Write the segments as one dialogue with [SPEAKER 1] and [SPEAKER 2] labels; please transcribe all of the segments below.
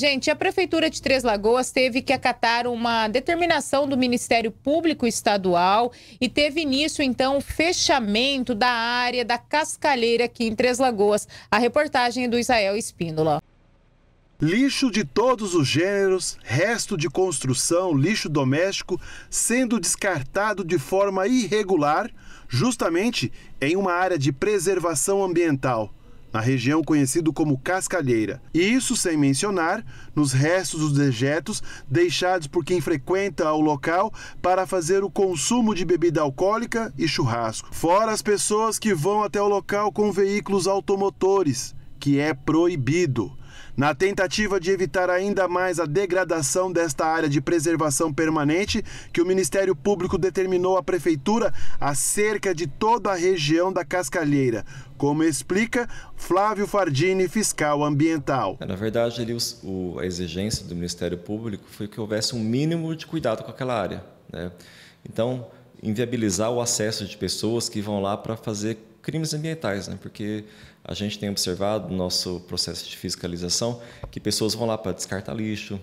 [SPEAKER 1] Gente, a Prefeitura de Três Lagoas teve que acatar uma determinação do Ministério Público Estadual e teve início, então, o fechamento da área da Cascalheira aqui em Três Lagoas. A reportagem é do Israel Espíndola.
[SPEAKER 2] Lixo de todos os gêneros, resto de construção, lixo doméstico sendo descartado de forma irregular, justamente em uma área de preservação ambiental na região conhecido como Cascalheira. E isso sem mencionar nos restos dos dejetos deixados por quem frequenta o local para fazer o consumo de bebida alcoólica e churrasco. Fora as pessoas que vão até o local com veículos automotores que é proibido. Na tentativa de evitar ainda mais a degradação desta área de preservação permanente, que o Ministério Público determinou à Prefeitura acerca de toda a região da Cascalheira,
[SPEAKER 1] como explica Flávio Fardini, fiscal ambiental. É, na verdade, ali, o, a exigência do Ministério Público foi que houvesse um mínimo de cuidado com aquela área. Né? Então, inviabilizar o acesso de pessoas que vão lá para fazer crimes ambientais, né? porque a gente tem observado no nosso processo de fiscalização que pessoas vão lá para descartar lixo,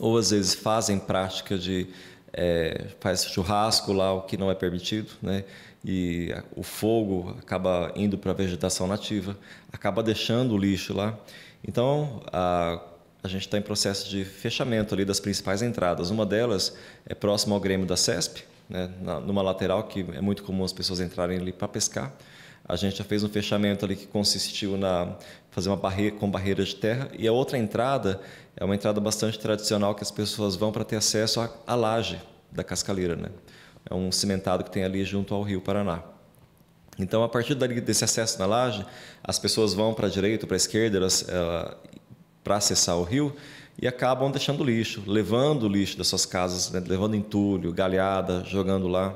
[SPEAKER 1] ou às vezes fazem prática de é, faz churrasco lá, o que não é permitido, né? e o fogo acaba indo para a vegetação nativa, acaba deixando o lixo lá. Então, a, a gente está em processo de fechamento ali das principais entradas. Uma delas é próxima ao Grêmio da CESP, né, numa lateral, que é muito comum as pessoas entrarem ali para pescar. A gente já fez um fechamento ali que consistiu na fazer uma barreira com barreira de terra e a outra entrada é uma entrada bastante tradicional que as pessoas vão para ter acesso à, à laje da Cascaleira, né? É um cimentado que tem ali junto ao Rio Paraná. Então, a partir dali, desse acesso na laje, as pessoas vão para a direita, para a esquerda, eh, para acessar o rio e acabam deixando lixo, levando lixo das suas casas, né? levando entulho, galhada, jogando lá,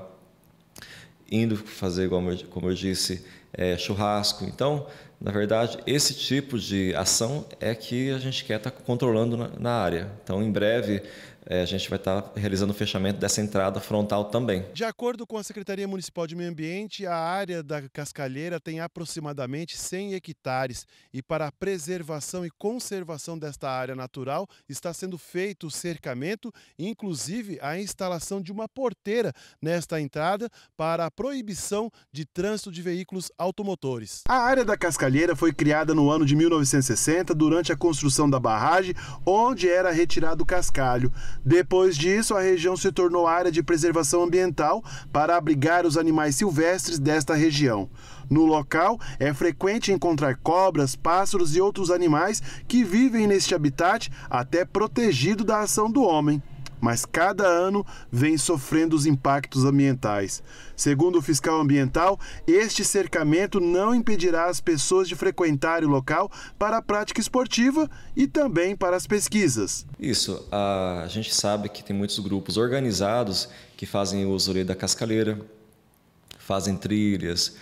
[SPEAKER 1] indo fazer, igual como eu disse, é, churrasco. Então, na verdade, esse tipo de ação é que a gente quer estar tá controlando na, na área. Então, em breve, é, a gente vai estar tá realizando o fechamento dessa entrada frontal também.
[SPEAKER 2] De acordo com a Secretaria Municipal de Meio Ambiente, a área da Cascalheira tem aproximadamente 100 hectares e para a preservação e conservação desta área natural está sendo feito o cercamento, inclusive a instalação de uma porteira nesta entrada para a proibição de trânsito de veículos automotores. A área da Cascalheira foi criada no ano de 1960 durante a construção da barragem, onde era retirado cascalho. Depois disso, a região se tornou área de preservação ambiental para abrigar os animais silvestres desta região. No local, é frequente encontrar cobras, pássaros e outros animais que vivem neste habitat, até protegido da ação do homem mas cada ano vem sofrendo os impactos ambientais. Segundo o fiscal ambiental, este cercamento não impedirá as pessoas de frequentarem o local para a prática esportiva e também para
[SPEAKER 1] as pesquisas. Isso, a gente sabe que tem muitos grupos organizados que fazem o uso da cascaleira, fazem trilhas,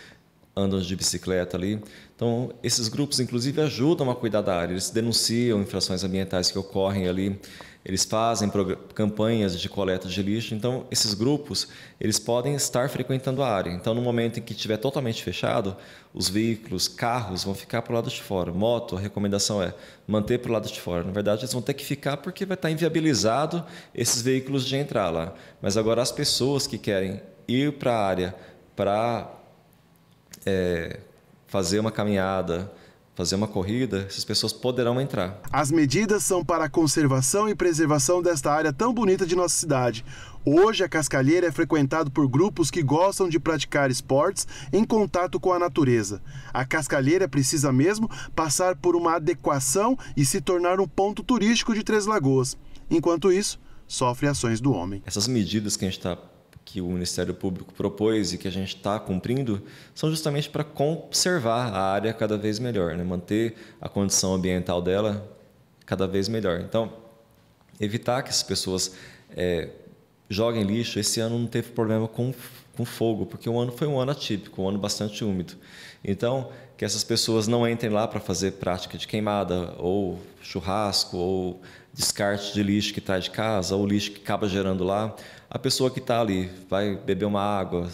[SPEAKER 1] andam de bicicleta ali. Então, esses grupos, inclusive, ajudam a cuidar da área. Eles denunciam infrações ambientais que ocorrem ali. Eles fazem campanhas de coleta de lixo. Então, esses grupos, eles podem estar frequentando a área. Então, no momento em que estiver totalmente fechado, os veículos, carros vão ficar para o lado de fora. Moto, a recomendação é manter para o lado de fora. Na verdade, eles vão ter que ficar porque vai estar tá inviabilizado esses veículos de entrar lá. Mas agora, as pessoas que querem ir para a área para é, fazer uma caminhada, fazer uma corrida, essas pessoas poderão entrar.
[SPEAKER 2] As medidas são para a conservação e preservação desta área tão bonita de nossa cidade. Hoje, a Cascalheira é frequentado por grupos que gostam de praticar esportes em contato com a natureza. A Cascalheira precisa mesmo passar por uma adequação e se tornar um ponto
[SPEAKER 1] turístico de Três Lagoas. Enquanto isso, sofre ações do homem. Essas medidas que a gente está que o Ministério Público propôs e que a gente está cumprindo são justamente para conservar a área cada vez melhor, né? manter a condição ambiental dela cada vez melhor. Então, evitar que as pessoas é, joguem lixo. Esse ano não teve problema com, com fogo, porque o ano foi um ano atípico, um ano bastante úmido. Então, que essas pessoas não entrem lá para fazer prática de queimada ou churrasco ou descarte de lixo que traz de casa, ou lixo que acaba gerando lá. A pessoa que está ali vai beber uma água,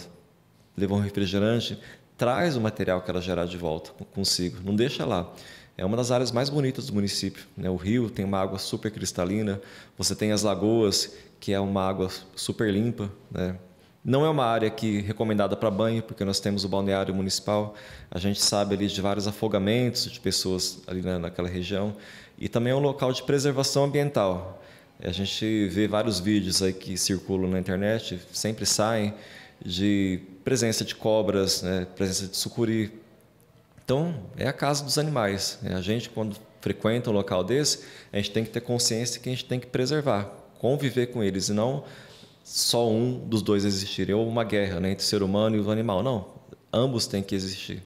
[SPEAKER 1] levar um refrigerante, traz o material que ela gerar de volta consigo, não deixa lá. É uma das áreas mais bonitas do município. Né? O rio tem uma água super cristalina, você tem as lagoas, que é uma água super limpa, né? Não é uma área que recomendada para banho, porque nós temos o balneário municipal. A gente sabe ali de vários afogamentos de pessoas ali naquela região. E também é um local de preservação ambiental. A gente vê vários vídeos aí que circulam na internet, sempre saem, de presença de cobras, né, presença de sucuri. Então, é a casa dos animais. Né. A gente, quando frequenta um local desse, a gente tem que ter consciência que a gente tem que preservar, conviver com eles e não só um dos dois existiria, ou uma guerra né, entre o ser humano e o animal. Não, ambos têm que existir.